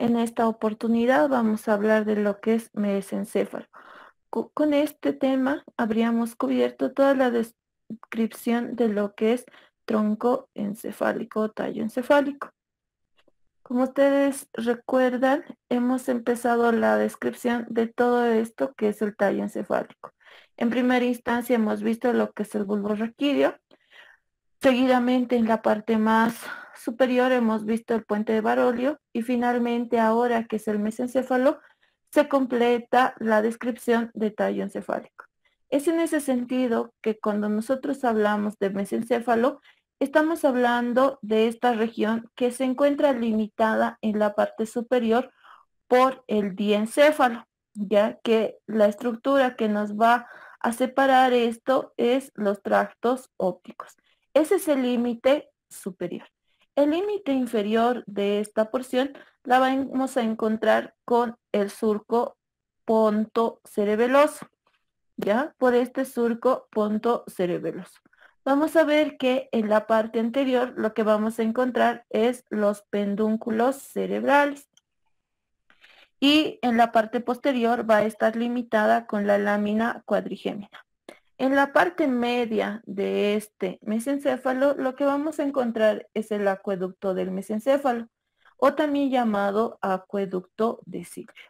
En esta oportunidad vamos a hablar de lo que es mesencéfalo. Con este tema habríamos cubierto toda la descripción de lo que es tronco encefálico o tallo encefálico. Como ustedes recuerdan, hemos empezado la descripción de todo esto que es el tallo encefálico. En primera instancia hemos visto lo que es el bulbo raquídeo. Seguidamente en la parte más superior hemos visto el puente de Barolio y finalmente ahora que es el mesencéfalo, se completa la descripción de tallo encefálico. Es en ese sentido que cuando nosotros hablamos de mesencéfalo, estamos hablando de esta región que se encuentra limitada en la parte superior por el diencéfalo, ya que la estructura que nos va a separar esto es los tractos ópticos. Ese es el límite superior. El límite inferior de esta porción la vamos a encontrar con el surco punto cerebeloso, ¿ya? Por este surco punto cerebeloso. Vamos a ver que en la parte anterior lo que vamos a encontrar es los pendúnculos cerebrales. Y en la parte posterior va a estar limitada con la lámina cuadrigémina. En la parte media de este mesencéfalo, lo que vamos a encontrar es el acueducto del mesencéfalo, o también llamado acueducto de Silvio.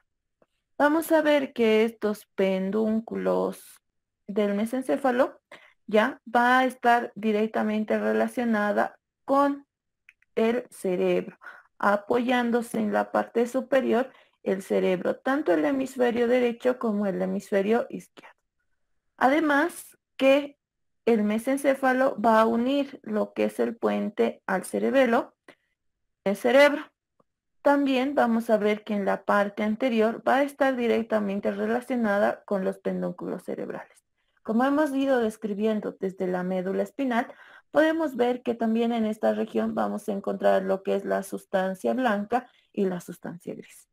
Vamos a ver que estos pendúnculos del mesencéfalo ya va a estar directamente relacionada con el cerebro, apoyándose en la parte superior el cerebro, tanto el hemisferio derecho como el hemisferio izquierdo. Además que el mesencéfalo va a unir lo que es el puente al cerebelo, el cerebro. También vamos a ver que en la parte anterior va a estar directamente relacionada con los pendúnculos cerebrales. Como hemos ido describiendo desde la médula espinal, podemos ver que también en esta región vamos a encontrar lo que es la sustancia blanca y la sustancia gris.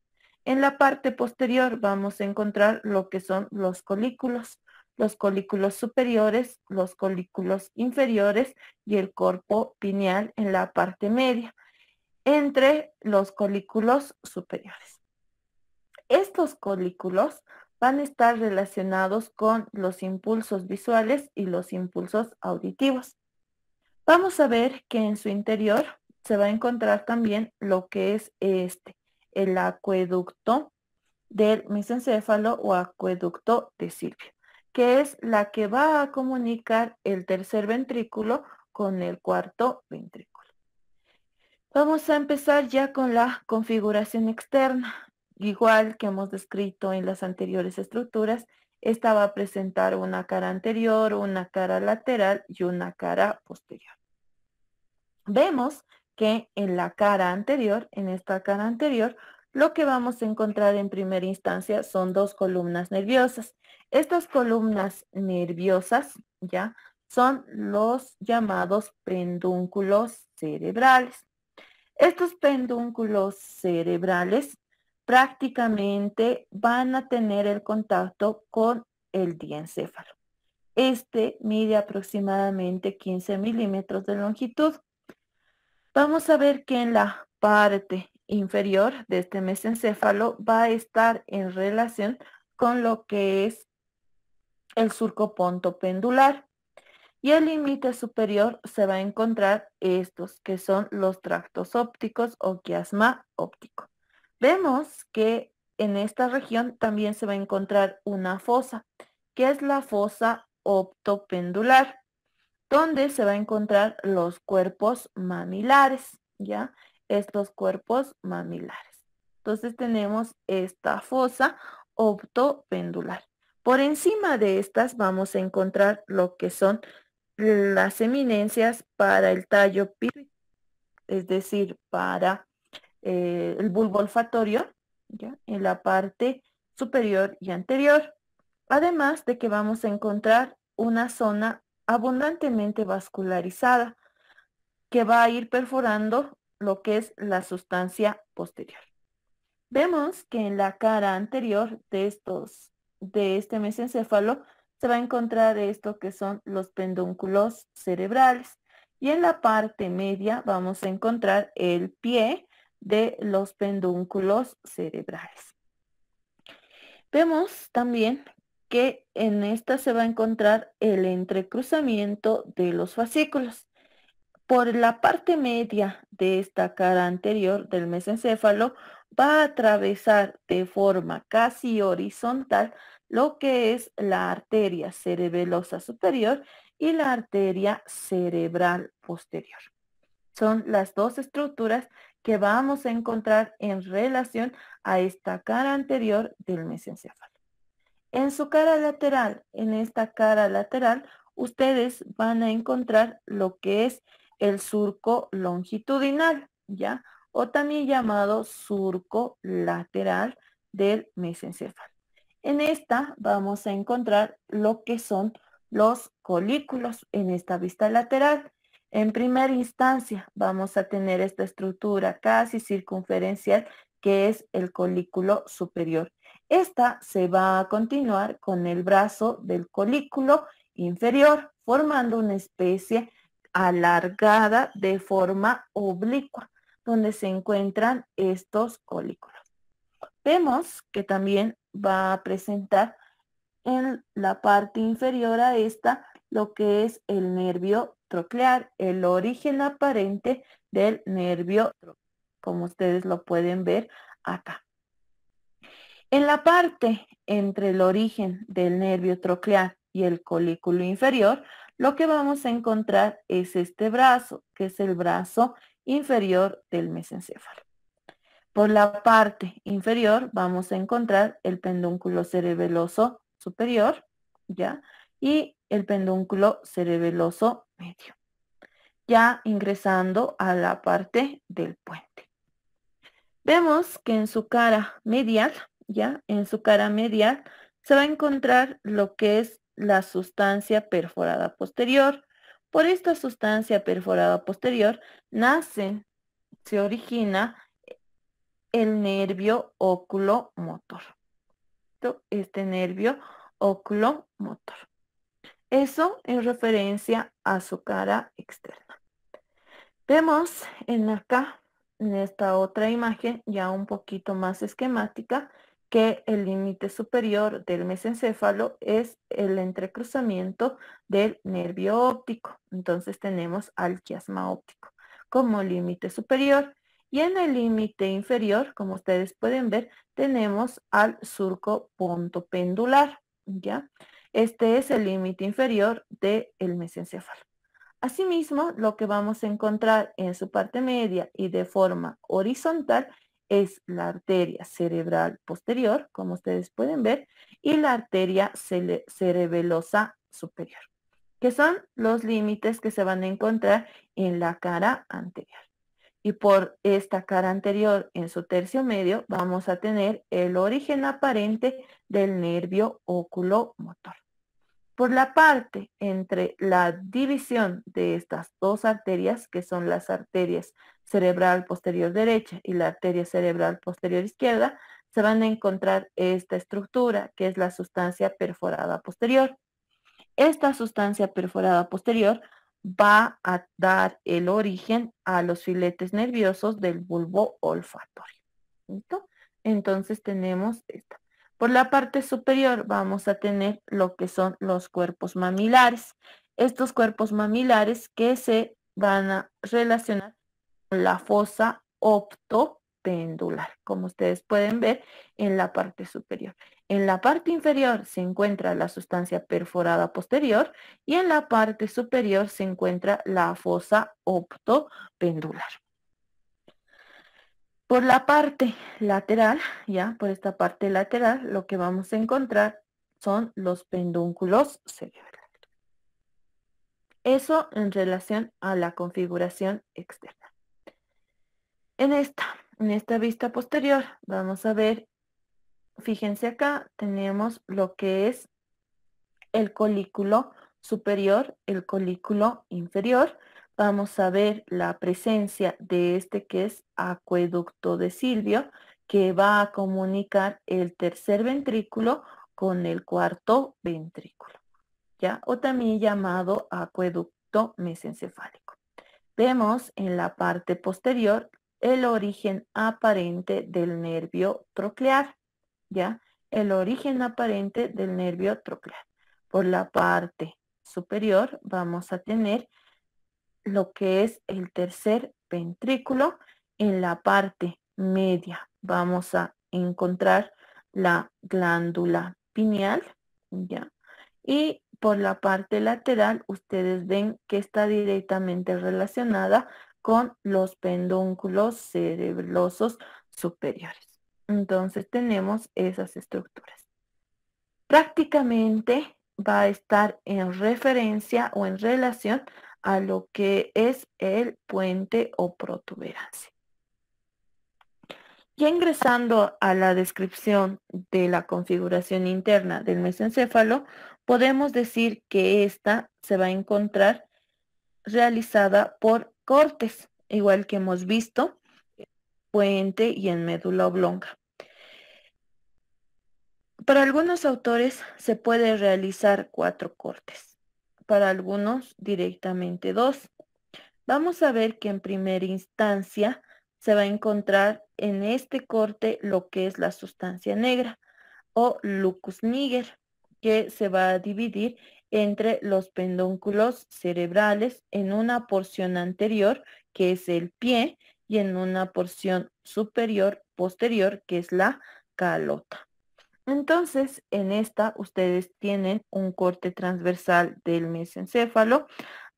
En la parte posterior vamos a encontrar lo que son los colículos los colículos superiores, los colículos inferiores y el cuerpo pineal en la parte media, entre los colículos superiores. Estos colículos van a estar relacionados con los impulsos visuales y los impulsos auditivos. Vamos a ver que en su interior se va a encontrar también lo que es este, el acueducto del mesencéfalo o acueducto de Silvio que es la que va a comunicar el tercer ventrículo con el cuarto ventrículo. Vamos a empezar ya con la configuración externa. Igual que hemos descrito en las anteriores estructuras, esta va a presentar una cara anterior, una cara lateral y una cara posterior. Vemos que en la cara anterior, en esta cara anterior, lo que vamos a encontrar en primera instancia son dos columnas nerviosas. Estas columnas nerviosas, ¿ya? Son los llamados pendúnculos cerebrales. Estos pendúnculos cerebrales prácticamente van a tener el contacto con el diencéfalo. Este mide aproximadamente 15 milímetros de longitud. Vamos a ver que en la parte inferior de este mesencéfalo va a estar en relación con lo que es el surco pontopendular. Y el límite superior se va a encontrar estos, que son los tractos ópticos o quiasma óptico. Vemos que en esta región también se va a encontrar una fosa, que es la fosa optopendular, donde se va a encontrar los cuerpos mamilares, ¿ya? estos cuerpos mamilares. Entonces tenemos esta fosa optopendular. Por encima de estas vamos a encontrar lo que son las eminencias para el tallo piri, es decir, para eh, el bulbo olfatorio, ¿ya? en la parte superior y anterior. Además de que vamos a encontrar una zona abundantemente vascularizada que va a ir perforando lo que es la sustancia posterior. Vemos que en la cara anterior de estos, de este mesencéfalo, se va a encontrar esto que son los pendúnculos cerebrales. Y en la parte media vamos a encontrar el pie de los pendúnculos cerebrales. Vemos también que en esta se va a encontrar el entrecruzamiento de los fascículos. Por la parte media de esta cara anterior del mesencéfalo va a atravesar de forma casi horizontal lo que es la arteria cerebelosa superior y la arteria cerebral posterior. Son las dos estructuras que vamos a encontrar en relación a esta cara anterior del mesencéfalo. En su cara lateral, en esta cara lateral, ustedes van a encontrar lo que es el surco longitudinal, ¿ya? O también llamado surco lateral del mesencéfalo. En esta vamos a encontrar lo que son los colículos en esta vista lateral. En primera instancia vamos a tener esta estructura casi circunferencial que es el colículo superior. Esta se va a continuar con el brazo del colículo inferior formando una especie alargada de forma oblicua, donde se encuentran estos colículos. Vemos que también va a presentar en la parte inferior a esta lo que es el nervio troclear, el origen aparente del nervio, como ustedes lo pueden ver acá. En la parte entre el origen del nervio troclear y el colículo inferior lo que vamos a encontrar es este brazo, que es el brazo inferior del mesencéfalo. Por la parte inferior vamos a encontrar el pendúnculo cerebeloso superior, ¿ya? Y el pendúnculo cerebeloso medio, ya ingresando a la parte del puente. Vemos que en su cara medial, ya, en su cara medial, se va a encontrar lo que es la sustancia perforada posterior. Por esta sustancia perforada posterior nace, se origina el nervio oculomotor. Este nervio oculomotor. Eso en referencia a su cara externa. Vemos en acá, en esta otra imagen, ya un poquito más esquemática, que el límite superior del mesencéfalo es el entrecruzamiento del nervio óptico. Entonces tenemos al quiasma óptico como límite superior. Y en el límite inferior, como ustedes pueden ver, tenemos al surco pontopendular. ¿ya? Este es el límite inferior del mesencéfalo. Asimismo, lo que vamos a encontrar en su parte media y de forma horizontal es la arteria cerebral posterior, como ustedes pueden ver, y la arteria cerebelosa superior, que son los límites que se van a encontrar en la cara anterior. Y por esta cara anterior, en su tercio medio, vamos a tener el origen aparente del nervio oculomotor. Por la parte entre la división de estas dos arterias, que son las arterias cerebral posterior derecha y la arteria cerebral posterior izquierda, se van a encontrar esta estructura, que es la sustancia perforada posterior. Esta sustancia perforada posterior va a dar el origen a los filetes nerviosos del bulbo olfatorio. Entonces tenemos esta. Por la parte superior vamos a tener lo que son los cuerpos mamilares. Estos cuerpos mamilares que se van a relacionar la fosa optopendular, como ustedes pueden ver en la parte superior. En la parte inferior se encuentra la sustancia perforada posterior y en la parte superior se encuentra la fosa optopendular. Por la parte lateral, ya por esta parte lateral, lo que vamos a encontrar son los pendúnculos cerebrales. Eso en relación a la configuración externa. En esta, en esta vista posterior, vamos a ver, fíjense acá, tenemos lo que es el colículo superior, el colículo inferior. Vamos a ver la presencia de este que es acueducto de Silvio, que va a comunicar el tercer ventrículo con el cuarto ventrículo, ¿ya? O también llamado acueducto mesencefálico. Vemos en la parte posterior el origen aparente del nervio troclear, ¿ya? El origen aparente del nervio troclear. Por la parte superior vamos a tener lo que es el tercer ventrículo. En la parte media vamos a encontrar la glándula pineal, ¿ya? Y por la parte lateral ustedes ven que está directamente relacionada con los pendúnculos cerebrosos superiores. Entonces tenemos esas estructuras. Prácticamente va a estar en referencia o en relación a lo que es el puente o protuberancia. Y ingresando a la descripción de la configuración interna del mesencéfalo, podemos decir que esta se va a encontrar realizada por cortes, igual que hemos visto, puente y en médula oblonga. Para algunos autores se puede realizar cuatro cortes, para algunos directamente dos. Vamos a ver que en primera instancia se va a encontrar en este corte lo que es la sustancia negra o lucus niger, que se va a dividir entre los pendúnculos cerebrales en una porción anterior, que es el pie, y en una porción superior posterior, que es la calota. Entonces, en esta ustedes tienen un corte transversal del mesencéfalo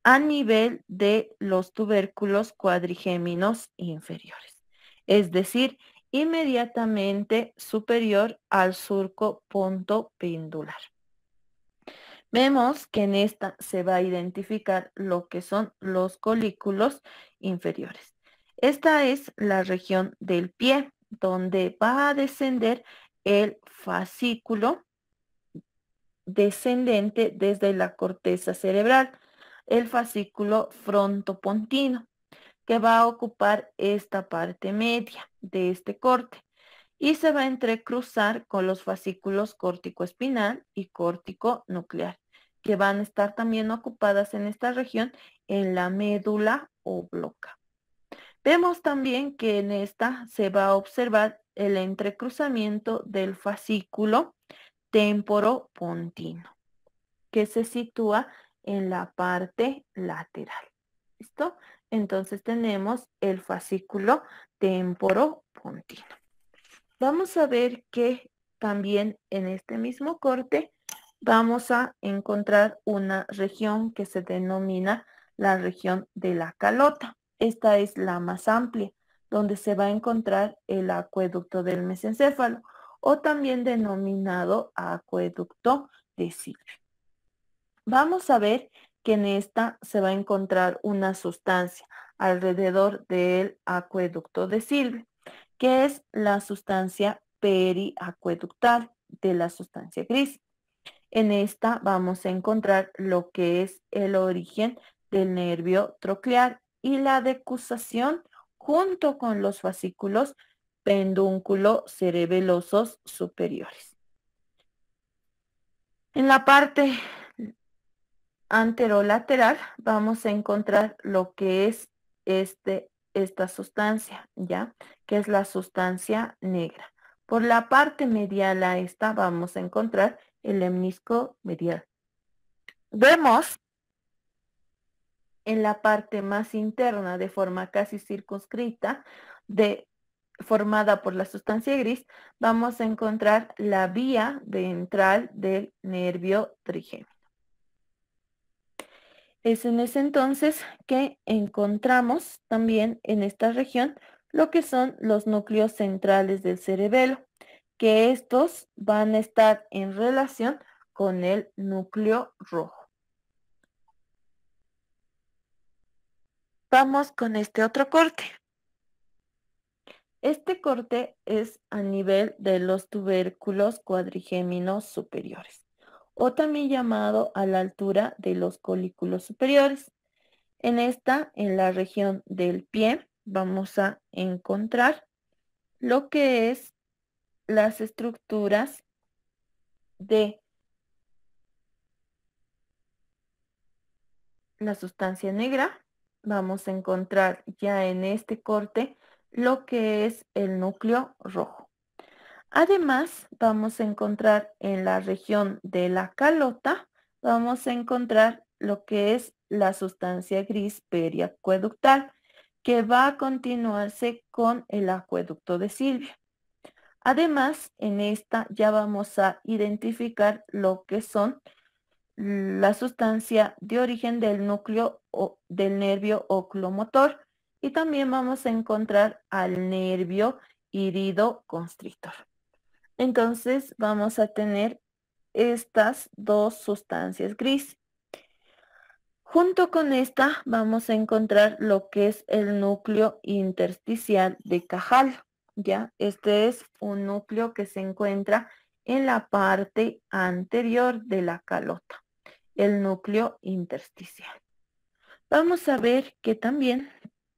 a nivel de los tubérculos cuadrigéminos inferiores, es decir, inmediatamente superior al surco punto pendular. Vemos que en esta se va a identificar lo que son los colículos inferiores. Esta es la región del pie, donde va a descender el fascículo descendente desde la corteza cerebral, el fascículo frontopontino, que va a ocupar esta parte media de este corte y se va a entrecruzar con los fascículos espinal y córtico nuclear, que van a estar también ocupadas en esta región en la médula o bloca. Vemos también que en esta se va a observar el entrecruzamiento del fascículo temporopontino, que se sitúa en la parte lateral. ¿Listo? Entonces tenemos el fascículo temporopontino vamos a ver que también en este mismo corte vamos a encontrar una región que se denomina la región de la calota. Esta es la más amplia, donde se va a encontrar el acueducto del mesencéfalo o también denominado acueducto de Silvio. Vamos a ver que en esta se va a encontrar una sustancia alrededor del acueducto de Silvio que es la sustancia periacueductal de la sustancia gris. En esta vamos a encontrar lo que es el origen del nervio troclear y la decusación junto con los fascículos pendúnculo cerebelosos superiores. En la parte anterolateral vamos a encontrar lo que es este esta sustancia, ¿ya? Que es la sustancia negra. Por la parte medial a esta vamos a encontrar el lemnisco medial. Vemos en la parte más interna de forma casi circunscrita, de, formada por la sustancia gris, vamos a encontrar la vía ventral del nervio trigémino. Es en ese entonces que encontramos también en esta región lo que son los núcleos centrales del cerebelo, que estos van a estar en relación con el núcleo rojo. Vamos con este otro corte. Este corte es a nivel de los tubérculos cuadrigéminos superiores o también llamado a la altura de los colículos superiores. En esta, en la región del pie, vamos a encontrar lo que es las estructuras de la sustancia negra. Vamos a encontrar ya en este corte lo que es el núcleo rojo. Además, vamos a encontrar en la región de la calota, vamos a encontrar lo que es la sustancia gris periacueductal, que va a continuarse con el acueducto de Silvia. Además, en esta ya vamos a identificar lo que son la sustancia de origen del núcleo o del nervio oclomotor y también vamos a encontrar al nervio constrictor. Entonces vamos a tener estas dos sustancias grises. Junto con esta vamos a encontrar lo que es el núcleo intersticial de Cajal. ¿ya? Este es un núcleo que se encuentra en la parte anterior de la calota, el núcleo intersticial. Vamos a ver que también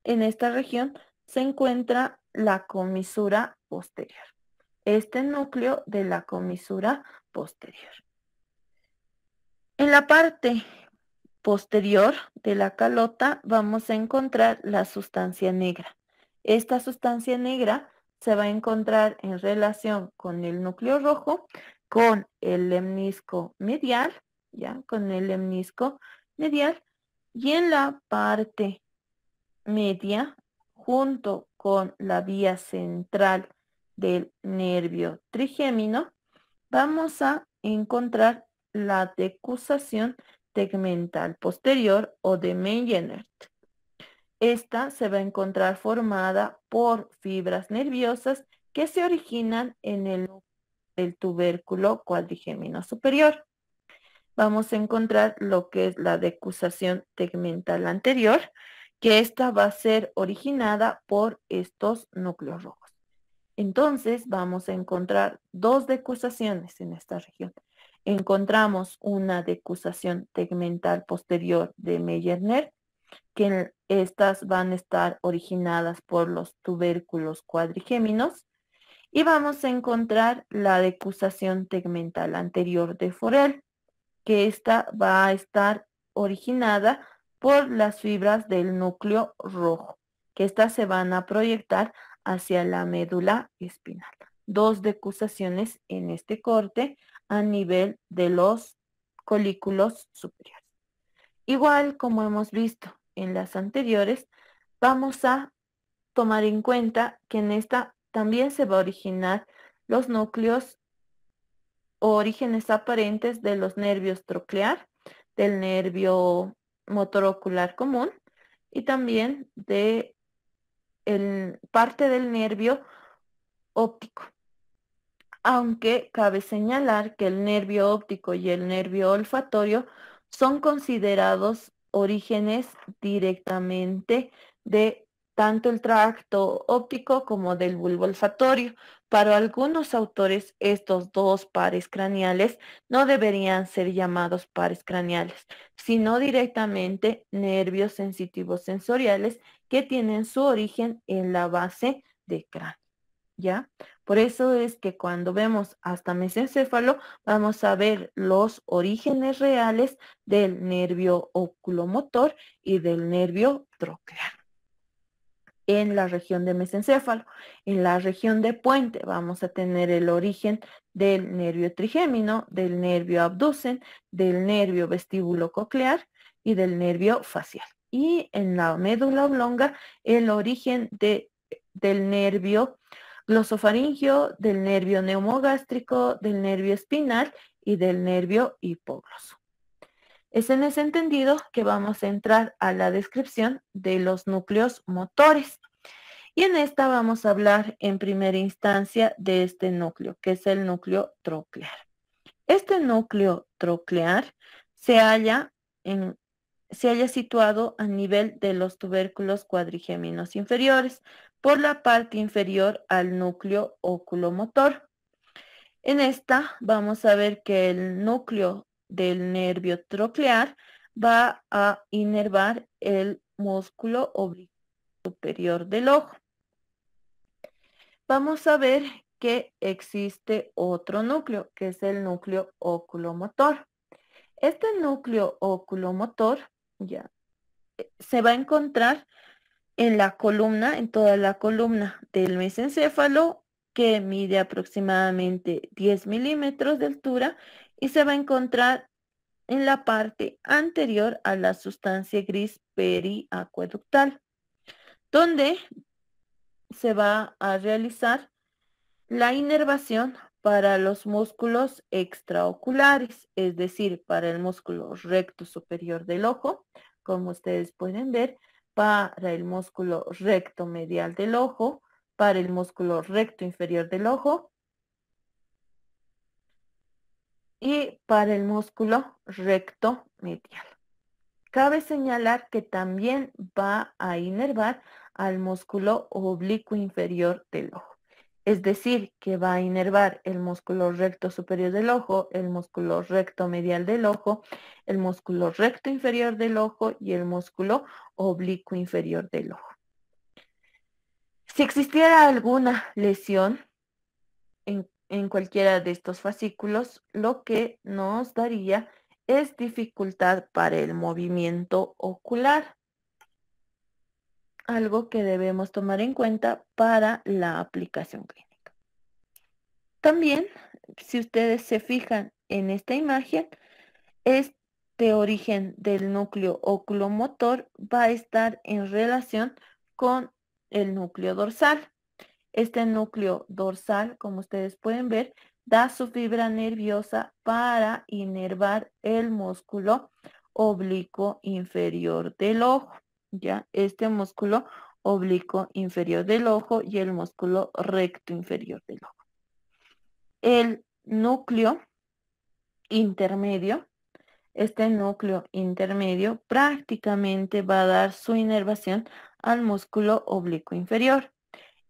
en esta región se encuentra la comisura posterior este núcleo de la comisura posterior. En la parte posterior de la calota vamos a encontrar la sustancia negra. Esta sustancia negra se va a encontrar en relación con el núcleo rojo, con el lemnisco medial, ya, con el lemnisco medial, y en la parte media, junto con la vía central del nervio trigémino, vamos a encontrar la decusación tegmental posterior o de Meyenert. Esta se va a encontrar formada por fibras nerviosas que se originan en el, el tubérculo cuadrigémino superior. Vamos a encontrar lo que es la decusación tegmental anterior, que esta va a ser originada por estos núcleos rojos. Entonces vamos a encontrar dos decusaciones en esta región. Encontramos una decusación tegmental posterior de Meyerner, que estas van a estar originadas por los tubérculos cuadrigéminos. Y vamos a encontrar la decusación tegmental anterior de Forel, que esta va a estar originada por las fibras del núcleo rojo, que estas se van a proyectar hacia la médula espinal. Dos decusaciones en este corte a nivel de los colículos superiores. Igual como hemos visto en las anteriores, vamos a tomar en cuenta que en esta también se va a originar los núcleos o orígenes aparentes de los nervios troclear, del nervio motor ocular común y también de parte del nervio óptico. Aunque cabe señalar que el nervio óptico y el nervio olfatorio son considerados orígenes directamente de tanto el tracto óptico como del bulbo olfatorio. Para algunos autores, estos dos pares craneales no deberían ser llamados pares craneales, sino directamente nervios sensitivos sensoriales que tienen su origen en la base de cráneo. ¿Ya? Por eso es que cuando vemos hasta mesencéfalo, vamos a ver los orígenes reales del nervio oculomotor y del nervio troclear en la región de mesencéfalo. En la región de puente vamos a tener el origen del nervio trigémino, del nervio abducen, del nervio vestíbulo coclear y del nervio facial. Y en la médula oblonga el origen de, del nervio glosofaringio, del nervio neumogástrico, del nervio espinal y del nervio hipogloso. Es en ese entendido que vamos a entrar a la descripción de los núcleos motores. Y en esta vamos a hablar en primera instancia de este núcleo, que es el núcleo troclear. Este núcleo troclear se halla, se halla situado a nivel de los tubérculos cuadrigéminos inferiores, por la parte inferior al núcleo oculomotor. En esta vamos a ver que el núcleo del nervio troclear va a inervar el músculo superior del ojo. Vamos a ver que existe otro núcleo, que es el núcleo oculomotor. Este núcleo oculomotor ya, eh, se va a encontrar en la columna, en toda la columna del mesencéfalo, que mide aproximadamente 10 milímetros de altura y se va a encontrar en la parte anterior a la sustancia gris periacueductal, donde se va a realizar la inervación para los músculos extraoculares, es decir, para el músculo recto superior del ojo, como ustedes pueden ver, para el músculo recto medial del ojo, para el músculo recto inferior del ojo y para el músculo recto medial. Cabe señalar que también va a inervar al músculo oblicuo inferior del ojo. Es decir, que va a inervar el músculo recto superior del ojo, el músculo recto medial del ojo, el músculo recto inferior del ojo y el músculo oblicuo inferior del ojo. Si existiera alguna lesión en en cualquiera de estos fascículos, lo que nos daría es dificultad para el movimiento ocular. Algo que debemos tomar en cuenta para la aplicación clínica. También, si ustedes se fijan en esta imagen, este origen del núcleo oculomotor va a estar en relación con el núcleo dorsal. Este núcleo dorsal, como ustedes pueden ver, da su fibra nerviosa para inervar el músculo oblicuo inferior del ojo. Ya, este músculo oblicuo inferior del ojo y el músculo recto inferior del ojo. El núcleo intermedio, este núcleo intermedio prácticamente va a dar su inervación al músculo oblicuo inferior.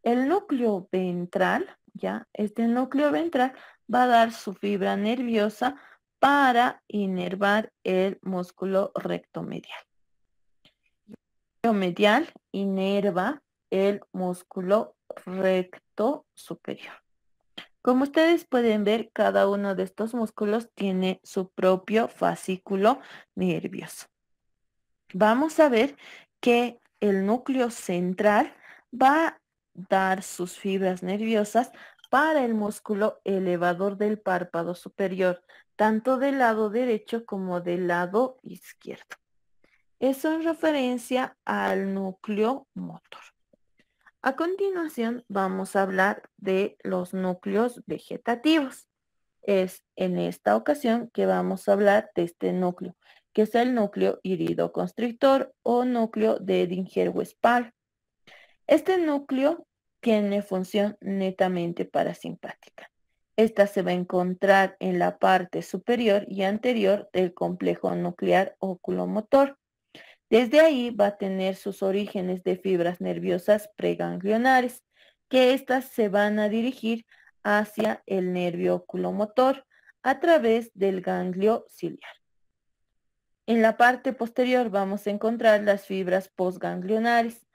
El núcleo ventral, ya, este núcleo ventral va a dar su fibra nerviosa para inervar el músculo recto Medial inerva el músculo recto superior. Como ustedes pueden ver, cada uno de estos músculos tiene su propio fascículo nervioso. Vamos a ver que el núcleo central va dar sus fibras nerviosas para el músculo elevador del párpado superior, tanto del lado derecho como del lado izquierdo. Eso en referencia al núcleo motor. A continuación vamos a hablar de los núcleos vegetativos. Es en esta ocasión que vamos a hablar de este núcleo, que es el núcleo iridoconstrictor o núcleo de Dinger-Westphal. Este núcleo tiene función netamente parasimpática. Esta se va a encontrar en la parte superior y anterior del complejo nuclear oculomotor. Desde ahí va a tener sus orígenes de fibras nerviosas preganglionares, que éstas se van a dirigir hacia el nervio oculomotor a través del ganglio ciliar. En la parte posterior vamos a encontrar las fibras posganglionares,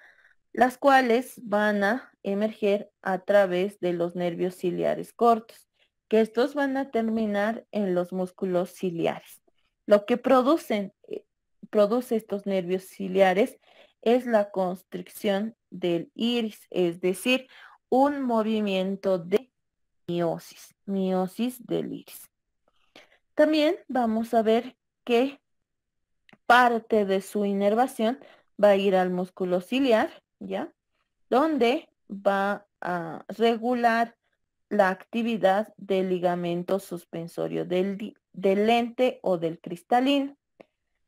las cuales van a emerger a través de los nervios ciliares cortos, que estos van a terminar en los músculos ciliares. Lo que producen, eh, produce estos nervios ciliares es la constricción del iris, es decir, un movimiento de miosis, miosis del iris. También vamos a ver que parte de su inervación va a ir al músculo ciliar ¿ya? Donde va a regular la actividad del ligamento suspensorio del, del lente o del cristalino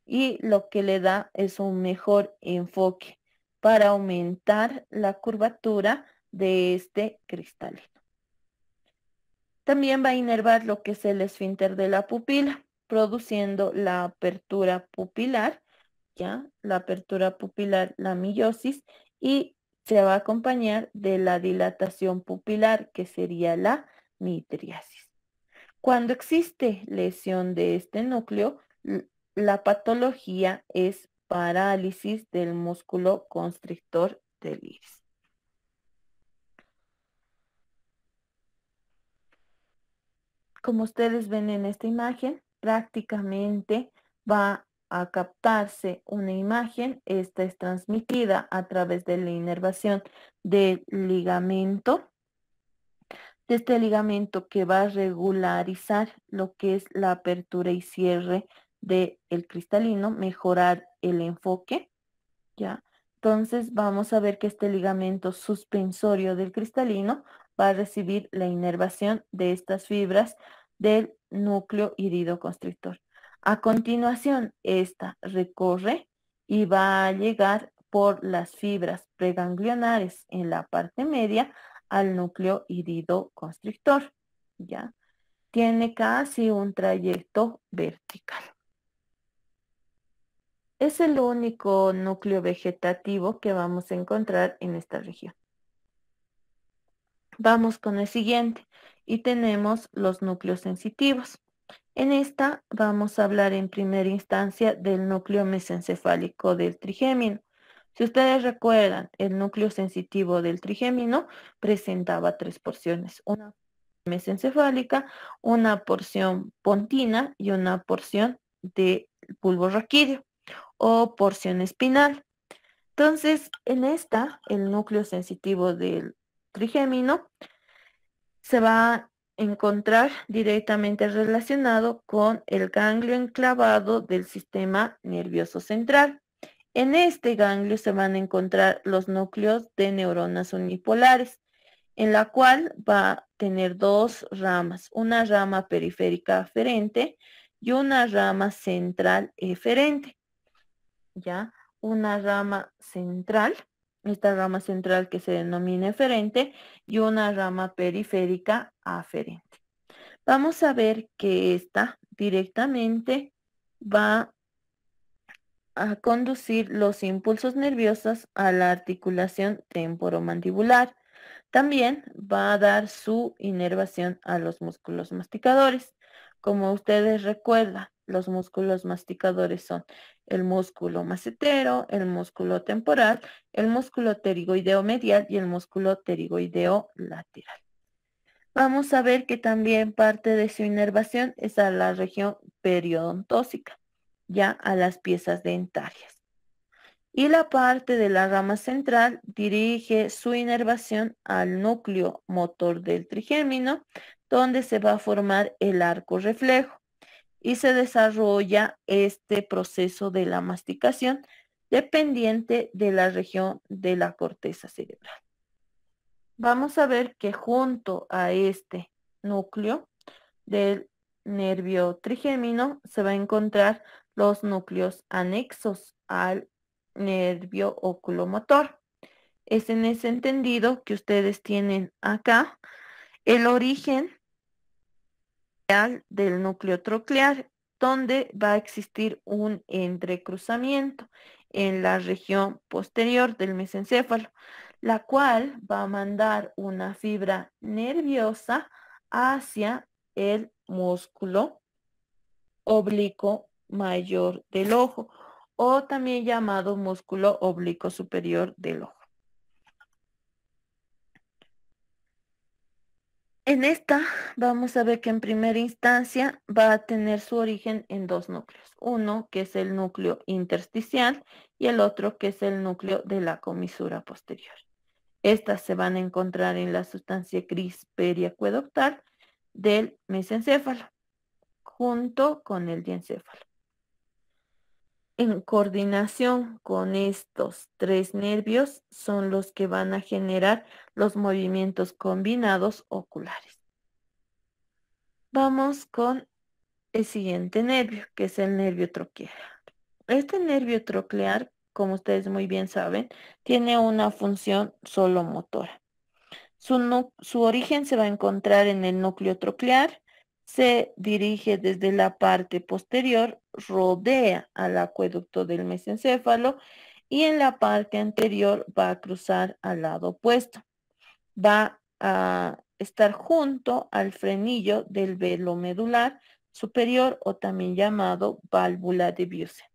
y lo que le da es un mejor enfoque para aumentar la curvatura de este cristalino. También va a inervar lo que es el esfínter de la pupila, produciendo la apertura pupilar, ¿ya? la apertura pupilar, la meiosis, y se va a acompañar de la dilatación pupilar, que sería la mitriasis. Cuando existe lesión de este núcleo, la patología es parálisis del músculo constrictor del iris. Como ustedes ven en esta imagen, prácticamente va a captarse una imagen, esta es transmitida a través de la inervación del ligamento, de este ligamento que va a regularizar lo que es la apertura y cierre del el cristalino, mejorar el enfoque, ¿ya? Entonces vamos a ver que este ligamento suspensorio del cristalino va a recibir la inervación de estas fibras del núcleo iridoconstrictor. A continuación, esta recorre y va a llegar por las fibras preganglionares en la parte media al núcleo irido constrictor. ¿ya? Tiene casi un trayecto vertical. Es el único núcleo vegetativo que vamos a encontrar en esta región. Vamos con el siguiente y tenemos los núcleos sensitivos. En esta vamos a hablar en primera instancia del núcleo mesencefálico del trigémino. Si ustedes recuerdan, el núcleo sensitivo del trigémino presentaba tres porciones, una mesencefálica, una porción pontina y una porción de pulvo raquídeo o porción espinal. Entonces, en esta, el núcleo sensitivo del trigémino se va encontrar directamente relacionado con el ganglio enclavado del sistema nervioso central. En este ganglio se van a encontrar los núcleos de neuronas unipolares, en la cual va a tener dos ramas, una rama periférica aferente y una rama central eferente. ¿Ya? Una rama central esta rama central que se denomina eferente y una rama periférica aferente. Vamos a ver que esta directamente va a conducir los impulsos nerviosos a la articulación temporomandibular. También va a dar su inervación a los músculos masticadores. Como ustedes recuerdan, los músculos masticadores son el músculo macetero, el músculo temporal, el músculo pterigoideo medial y el músculo pterigoideo lateral. Vamos a ver que también parte de su inervación es a la región periodontósica, ya a las piezas dentarias. Y la parte de la rama central dirige su inervación al núcleo motor del trigémino, donde se va a formar el arco reflejo y se desarrolla este proceso de la masticación dependiente de la región de la corteza cerebral. Vamos a ver que junto a este núcleo del nervio trigémino se va a encontrar los núcleos anexos al nervio oculomotor. Es en ese entendido que ustedes tienen acá el origen del núcleo troclear, donde va a existir un entrecruzamiento en la región posterior del mesencéfalo, la cual va a mandar una fibra nerviosa hacia el músculo oblicuo mayor del ojo o también llamado músculo oblicuo superior del ojo. En esta vamos a ver que en primera instancia va a tener su origen en dos núcleos. Uno que es el núcleo intersticial y el otro que es el núcleo de la comisura posterior. Estas se van a encontrar en la sustancia gris periacuedoctal del mesencéfalo junto con el diencéfalo en coordinación con estos tres nervios son los que van a generar los movimientos combinados oculares. Vamos con el siguiente nervio, que es el nervio troquial. Este nervio troclear, como ustedes muy bien saben, tiene una función solo motora. Su, su origen se va a encontrar en el núcleo troclear, se dirige desde la parte posterior, rodea al acueducto del mesencéfalo y en la parte anterior va a cruzar al lado opuesto. Va a estar junto al frenillo del velo medular superior o también llamado válvula de Biusen.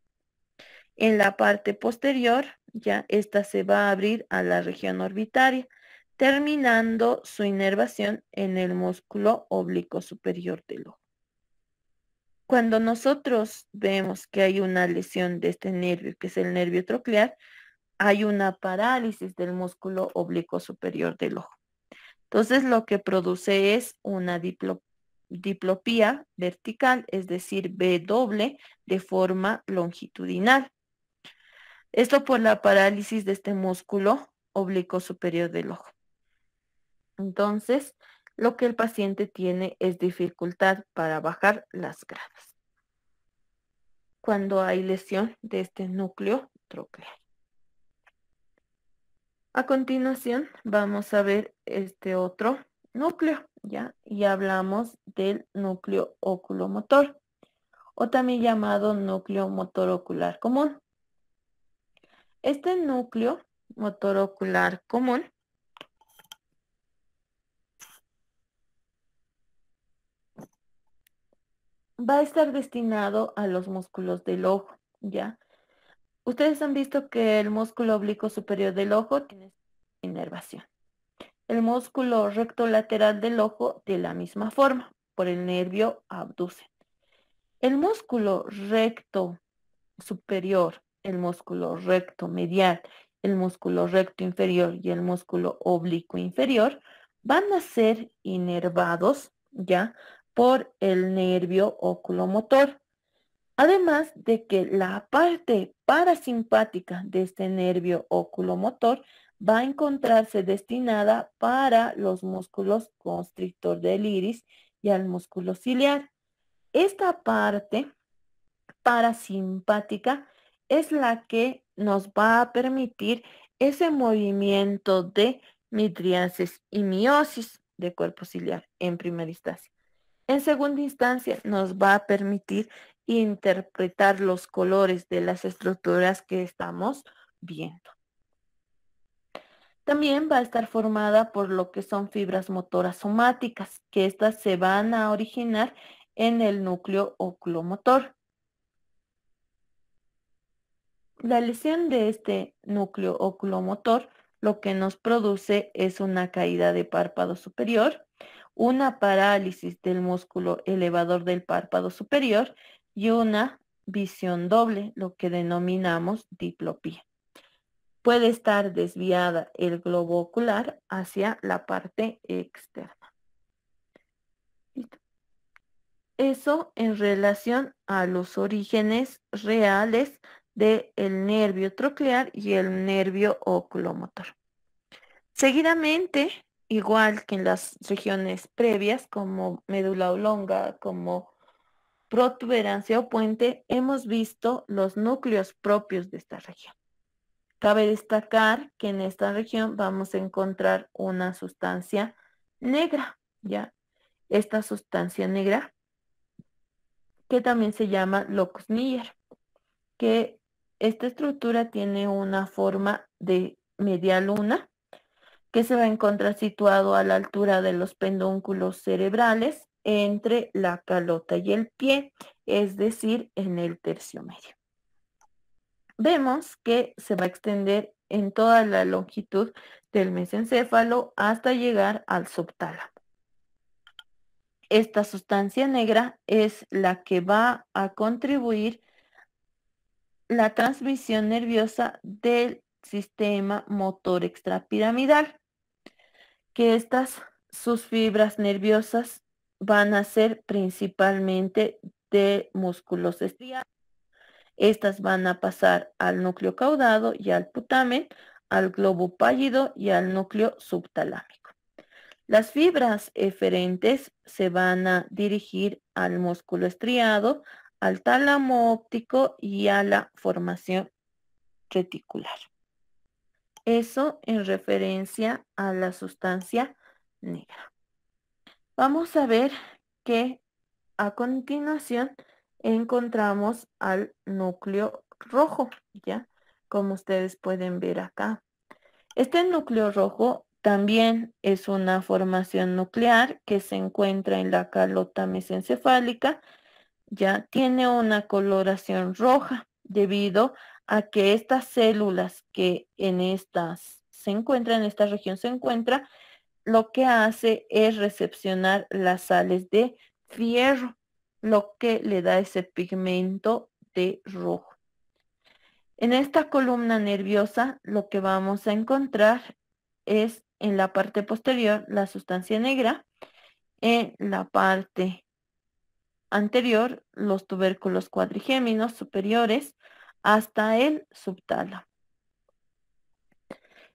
En la parte posterior, ya esta se va a abrir a la región orbitaria terminando su inervación en el músculo oblicuo superior del ojo. Cuando nosotros vemos que hay una lesión de este nervio, que es el nervio troclear, hay una parálisis del músculo oblicuo superior del ojo. Entonces lo que produce es una diplopía vertical, es decir, B doble de forma longitudinal. Esto por la parálisis de este músculo oblicuo superior del ojo. Entonces, lo que el paciente tiene es dificultad para bajar las gradas cuando hay lesión de este núcleo troclear. A continuación vamos a ver este otro núcleo, ¿ya? Y hablamos del núcleo oculomotor o también llamado núcleo motor ocular común. Este núcleo motor ocular común va a estar destinado a los músculos del ojo, ¿ya? Ustedes han visto que el músculo oblicuo superior del ojo tiene inervación. El músculo recto lateral del ojo de la misma forma, por el nervio abduce El músculo recto superior, el músculo recto medial, el músculo recto inferior y el músculo oblicuo inferior van a ser inervados, ¿ya? por el nervio oculomotor. Además de que la parte parasimpática de este nervio oculomotor va a encontrarse destinada para los músculos constrictor del iris y al músculo ciliar. Esta parte parasimpática es la que nos va a permitir ese movimiento de mitriasis y miosis de cuerpo ciliar en primera instancia. En segunda instancia, nos va a permitir interpretar los colores de las estructuras que estamos viendo. También va a estar formada por lo que son fibras motoras somáticas, que estas se van a originar en el núcleo oculomotor. La lesión de este núcleo oculomotor lo que nos produce es una caída de párpado superior, una parálisis del músculo elevador del párpado superior y una visión doble, lo que denominamos diplopía. Puede estar desviada el globo ocular hacia la parte externa. Eso en relación a los orígenes reales del nervio troclear y el nervio oculomotor. Seguidamente igual que en las regiones previas, como médula oblonga, como protuberancia o puente, hemos visto los núcleos propios de esta región. Cabe destacar que en esta región vamos a encontrar una sustancia negra, ¿ya? Esta sustancia negra, que también se llama locus niger, que esta estructura tiene una forma de media luna, que se va a encontrar situado a la altura de los pendúnculos cerebrales entre la calota y el pie, es decir, en el tercio medio. Vemos que se va a extender en toda la longitud del mesencéfalo hasta llegar al subtálamo. Esta sustancia negra es la que va a contribuir la transmisión nerviosa del sistema motor extrapiramidal que estas sus fibras nerviosas van a ser principalmente de músculos estriados. Estas van a pasar al núcleo caudado y al putamen, al globo pálido y al núcleo subtalámico. Las fibras eferentes se van a dirigir al músculo estriado, al tálamo óptico y a la formación reticular. Eso en referencia a la sustancia negra. Vamos a ver que a continuación encontramos al núcleo rojo, ¿ya? Como ustedes pueden ver acá. Este núcleo rojo también es una formación nuclear que se encuentra en la calota mesencefálica, ya tiene una coloración roja debido a a que estas células que en estas se encuentran, en esta región se encuentra, lo que hace es recepcionar las sales de fierro, lo que le da ese pigmento de rojo. En esta columna nerviosa lo que vamos a encontrar es en la parte posterior la sustancia negra, en la parte anterior los tubérculos cuadrigéminos superiores, hasta el subtalo.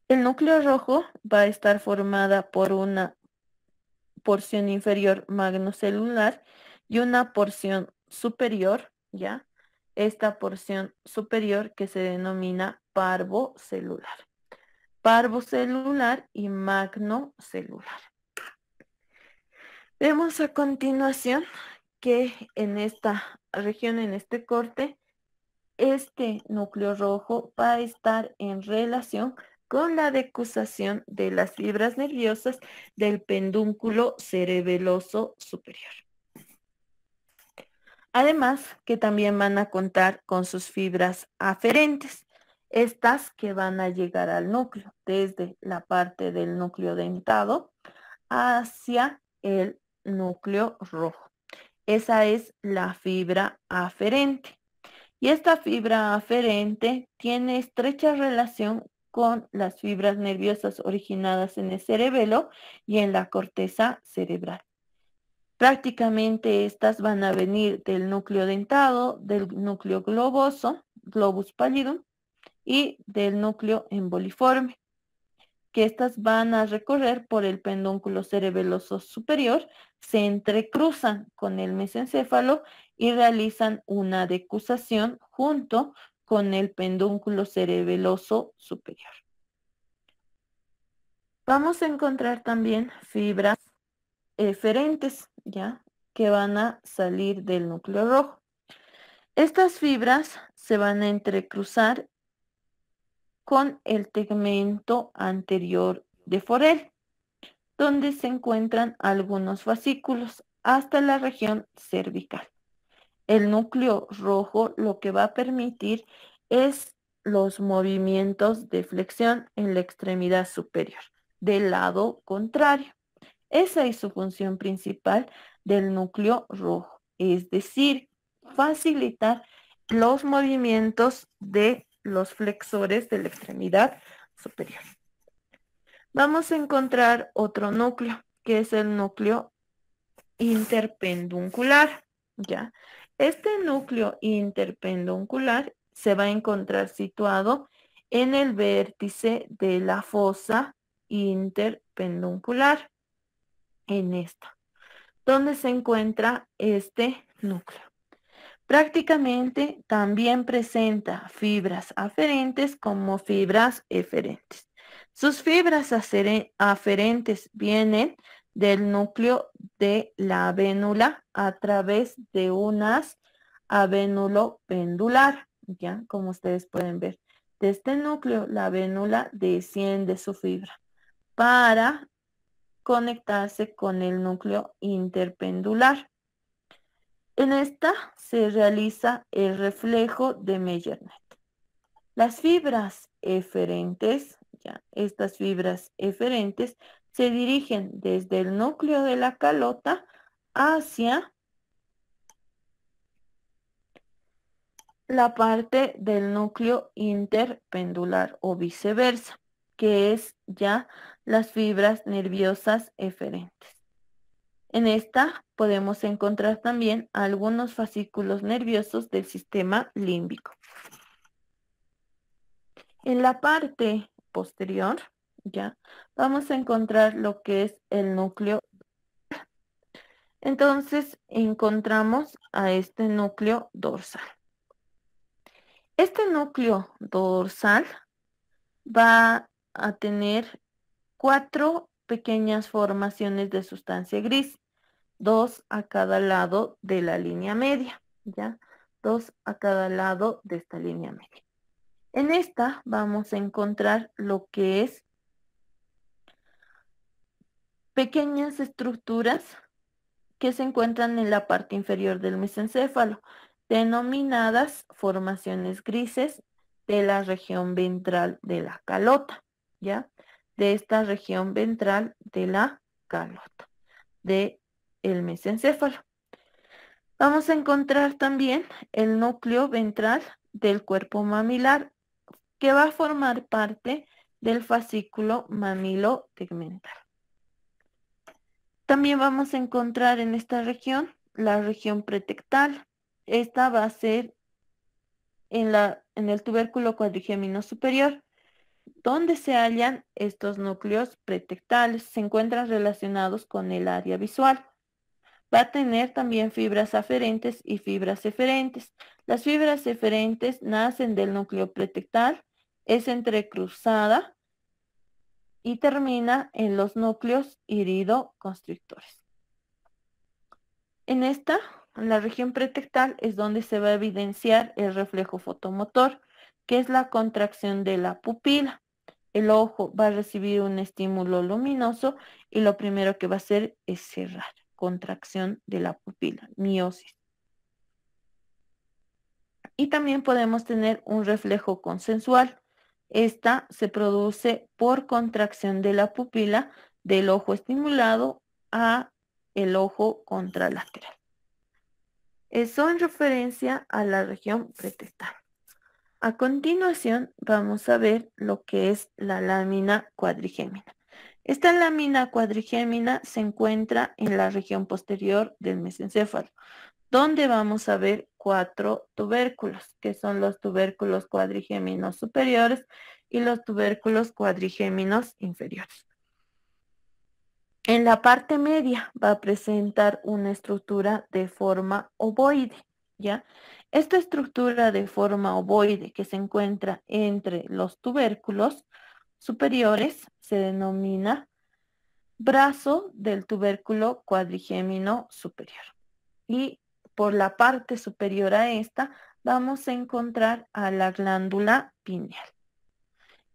El núcleo rojo va a estar formada por una porción inferior magnocelular y una porción superior, ¿ya? Esta porción superior que se denomina parvocelular. Parvocelular y magnocelular. Vemos a continuación que en esta región, en este corte, este núcleo rojo va a estar en relación con la decusación de las fibras nerviosas del pendúnculo cerebeloso superior. Además, que también van a contar con sus fibras aferentes, estas que van a llegar al núcleo, desde la parte del núcleo dentado hacia el núcleo rojo. Esa es la fibra aferente. Y esta fibra aferente tiene estrecha relación con las fibras nerviosas originadas en el cerebelo y en la corteza cerebral. Prácticamente estas van a venir del núcleo dentado, del núcleo globoso, globus pallidum, y del núcleo emboliforme, que estas van a recorrer por el pendúnculo cerebeloso superior, se entrecruzan con el mesencéfalo y realizan una decusación junto con el pendúnculo cerebeloso superior. Vamos a encontrar también fibras eferentes, ¿ya? Que van a salir del núcleo rojo. Estas fibras se van a entrecruzar con el tegmento anterior de Forel, donde se encuentran algunos fascículos hasta la región cervical el núcleo rojo lo que va a permitir es los movimientos de flexión en la extremidad superior, del lado contrario. Esa es su función principal del núcleo rojo, es decir, facilitar los movimientos de los flexores de la extremidad superior. Vamos a encontrar otro núcleo, que es el núcleo interpenduncular, ¿ya? Este núcleo interpenduncular se va a encontrar situado en el vértice de la fosa interpenduncular, en esta, donde se encuentra este núcleo. Prácticamente también presenta fibras aferentes como fibras eferentes. Sus fibras aferentes vienen del núcleo de la vénula a través de unas avénulo pendular, ya como ustedes pueden ver. De este núcleo la vénula desciende su fibra para conectarse con el núcleo interpendular. En esta se realiza el reflejo de Meyernet. Las fibras eferentes, ya, estas fibras eferentes se dirigen desde el núcleo de la calota hacia la parte del núcleo interpendular o viceversa, que es ya las fibras nerviosas eferentes. En esta podemos encontrar también algunos fascículos nerviosos del sistema límbico. En la parte posterior ¿ya? Vamos a encontrar lo que es el núcleo. Entonces, encontramos a este núcleo dorsal. Este núcleo dorsal va a tener cuatro pequeñas formaciones de sustancia gris, dos a cada lado de la línea media, ¿ya? Dos a cada lado de esta línea media. En esta vamos a encontrar lo que es pequeñas estructuras que se encuentran en la parte inferior del mesencéfalo, denominadas formaciones grises de la región ventral de la calota, ¿ya? De esta región ventral de la calota, de el mesencéfalo. Vamos a encontrar también el núcleo ventral del cuerpo mamilar, que va a formar parte del fascículo mamilo tegmental. También vamos a encontrar en esta región la región pretectal. Esta va a ser en, el tubérculo cuadrigémino superior, donde se hallan estos núcleos pretectales. Se encuentran relacionados con el área visual. Va a tener también fibras aferentes y fibras eferentes. Las fibras eferentes nacen del núcleo pretectal, es entrecruzada y termina en los núcleos iridoconstrictores. En esta, en la región pretectal, es donde se va a evidenciar el reflejo fotomotor, que es la contracción de la pupila. El ojo va a recibir un estímulo luminoso y lo primero que va a hacer es cerrar, contracción de la pupila, miosis. Y también podemos tener un reflejo consensual, esta se produce por contracción de la pupila del ojo estimulado a el ojo contralateral. Eso en referencia a la región pretestal. A continuación vamos a ver lo que es la lámina cuadrigémina. Esta lámina cuadrigémina se encuentra en la región posterior del mesencéfalo, donde vamos a ver cuatro tubérculos, que son los tubérculos cuadrigéminos superiores y los tubérculos cuadrigéminos inferiores. En la parte media va a presentar una estructura de forma ovoide, ¿ya? Esta estructura de forma ovoide que se encuentra entre los tubérculos superiores se denomina brazo del tubérculo cuadrigémino superior. Y por la parte superior a esta, vamos a encontrar a la glándula pineal.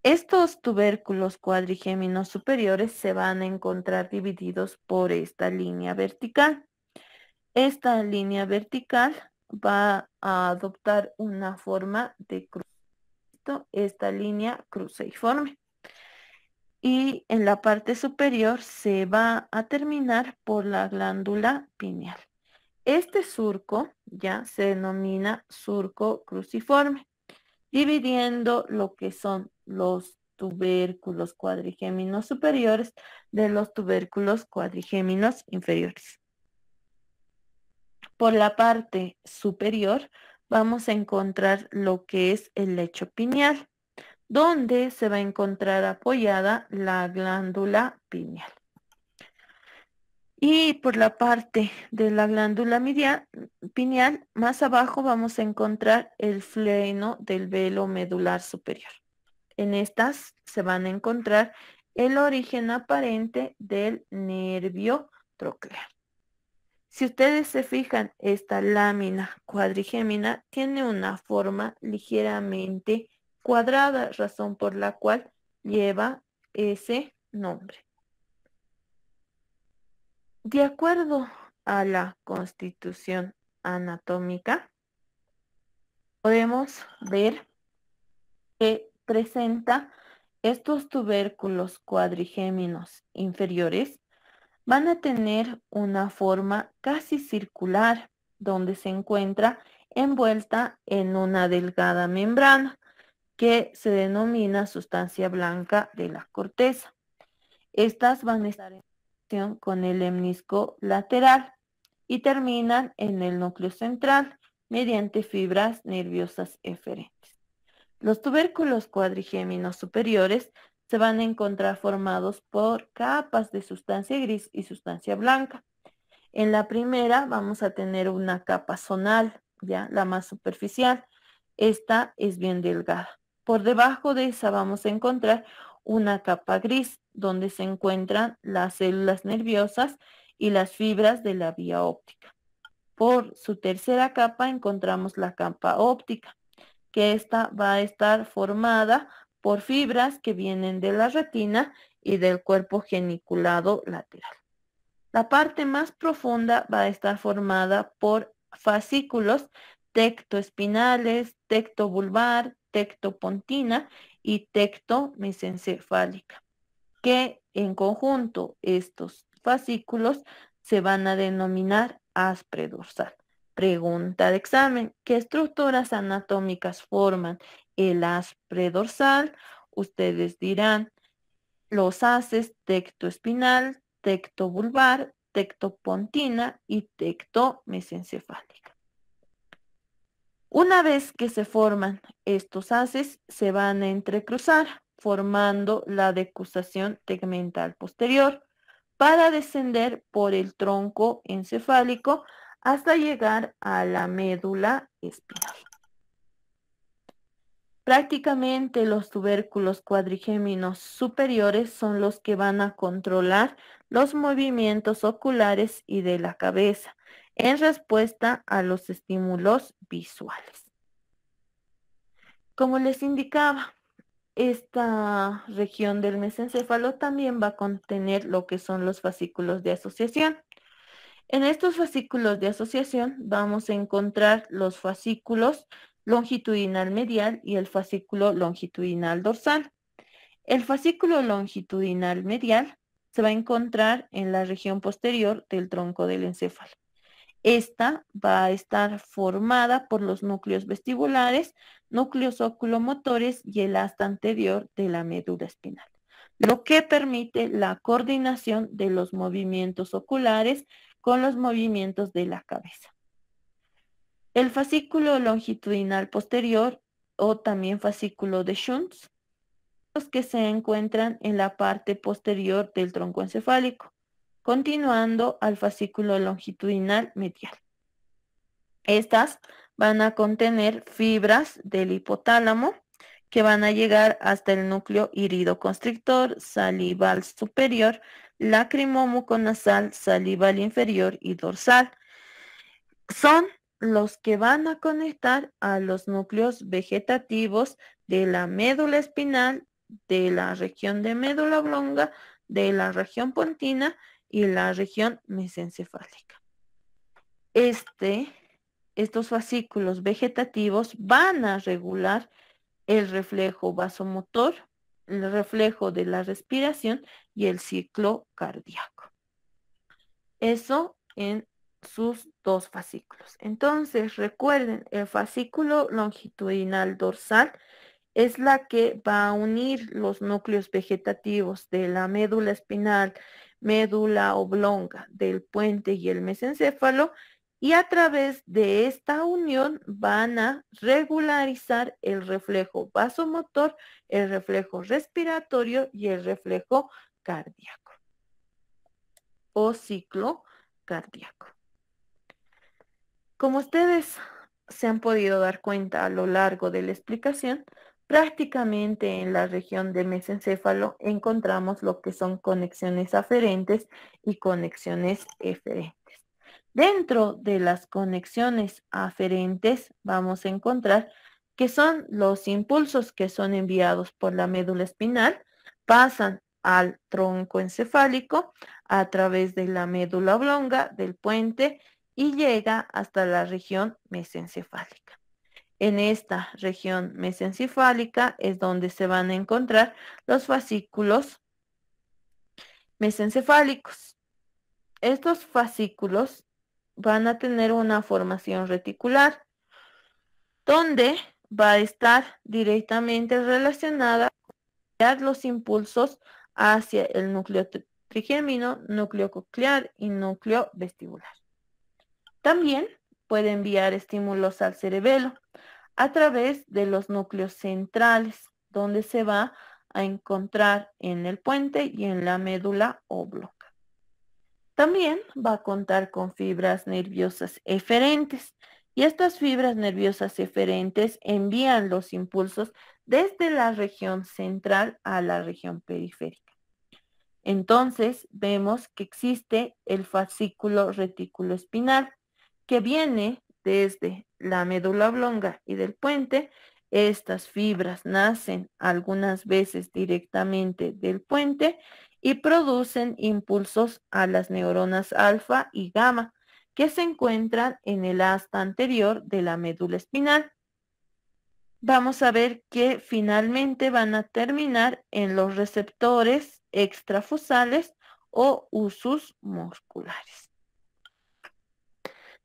Estos tubérculos cuadrigéminos superiores se van a encontrar divididos por esta línea vertical. Esta línea vertical va a adoptar una forma de cruz. Esta línea cruceiforme. Y en la parte superior se va a terminar por la glándula pineal. Este surco ya se denomina surco cruciforme, dividiendo lo que son los tubérculos cuadrigéminos superiores de los tubérculos cuadrigéminos inferiores. Por la parte superior vamos a encontrar lo que es el lecho pineal, donde se va a encontrar apoyada la glándula pineal. Y por la parte de la glándula pineal, más abajo vamos a encontrar el fleno del velo medular superior. En estas se van a encontrar el origen aparente del nervio troclear. Si ustedes se fijan, esta lámina cuadrigémina tiene una forma ligeramente cuadrada, razón por la cual lleva ese nombre. De acuerdo a la constitución anatómica, podemos ver que presenta estos tubérculos cuadrigéminos inferiores van a tener una forma casi circular donde se encuentra envuelta en una delgada membrana que se denomina sustancia blanca de la corteza. Estas van a estar con el hemnisco lateral y terminan en el núcleo central mediante fibras nerviosas eferentes. Los tubérculos cuadrigéminos superiores se van a encontrar formados por capas de sustancia gris y sustancia blanca. En la primera vamos a tener una capa zonal, ya la más superficial. Esta es bien delgada. Por debajo de esa vamos a encontrar una capa gris donde se encuentran las células nerviosas y las fibras de la vía óptica. Por su tercera capa encontramos la capa óptica, que esta va a estar formada por fibras que vienen de la retina y del cuerpo geniculado lateral. La parte más profunda va a estar formada por fascículos tectoespinales, tecto pontina y tectomesencefálica, que en conjunto estos fascículos se van a denominar dorsal. Pregunta de examen, ¿qué estructuras anatómicas forman el dorsal? Ustedes dirán, los haces tectoespinal, tectovulvar, tectopontina y tectomesencefálica. Una vez que se forman estos haces, se van a entrecruzar, formando la decusación tegmental posterior, para descender por el tronco encefálico hasta llegar a la médula espinal. Prácticamente los tubérculos cuadrigéminos superiores son los que van a controlar los movimientos oculares y de la cabeza, en respuesta a los estímulos visuales. Como les indicaba, esta región del mesencéfalo también va a contener lo que son los fascículos de asociación. En estos fascículos de asociación vamos a encontrar los fascículos longitudinal medial y el fascículo longitudinal dorsal. El fascículo longitudinal medial se va a encontrar en la región posterior del tronco del encéfalo. Esta va a estar formada por los núcleos vestibulares, núcleos oculomotores y el asta anterior de la médula espinal, lo que permite la coordinación de los movimientos oculares con los movimientos de la cabeza. El fascículo longitudinal posterior o también fascículo de Schuntz, los que se encuentran en la parte posterior del tronco encefálico continuando al fascículo longitudinal medial. Estas van a contener fibras del hipotálamo que van a llegar hasta el núcleo iridoconstrictor, salival superior, muconasal, salival inferior y dorsal. Son los que van a conectar a los núcleos vegetativos de la médula espinal, de la región de médula oblonga, de la región pontina y la región mesencefálica. Este, estos fascículos vegetativos van a regular el reflejo vasomotor, el reflejo de la respiración y el ciclo cardíaco. Eso en sus dos fascículos. Entonces, recuerden, el fascículo longitudinal dorsal es la que va a unir los núcleos vegetativos de la médula espinal médula oblonga del puente y el mesencéfalo y a través de esta unión van a regularizar el reflejo vasomotor, el reflejo respiratorio y el reflejo cardíaco o ciclo cardíaco. Como ustedes se han podido dar cuenta a lo largo de la explicación, Prácticamente en la región de mesencéfalo encontramos lo que son conexiones aferentes y conexiones eferentes. Dentro de las conexiones aferentes vamos a encontrar que son los impulsos que son enviados por la médula espinal, pasan al tronco encefálico a través de la médula oblonga del puente y llega hasta la región mesencefálica. En esta región mesencefálica es donde se van a encontrar los fascículos mesencefálicos. Estos fascículos van a tener una formación reticular donde va a estar directamente relacionada con los impulsos hacia el núcleo trigémino, núcleo coclear y núcleo vestibular. También puede enviar estímulos al cerebelo a través de los núcleos centrales, donde se va a encontrar en el puente y en la médula oblonga. También va a contar con fibras nerviosas eferentes y estas fibras nerviosas eferentes envían los impulsos desde la región central a la región periférica. Entonces vemos que existe el fascículo retículo espinal que viene desde la médula oblonga y del puente. Estas fibras nacen algunas veces directamente del puente y producen impulsos a las neuronas alfa y gamma que se encuentran en el asta anterior de la médula espinal. Vamos a ver que finalmente van a terminar en los receptores extrafusales o usos musculares.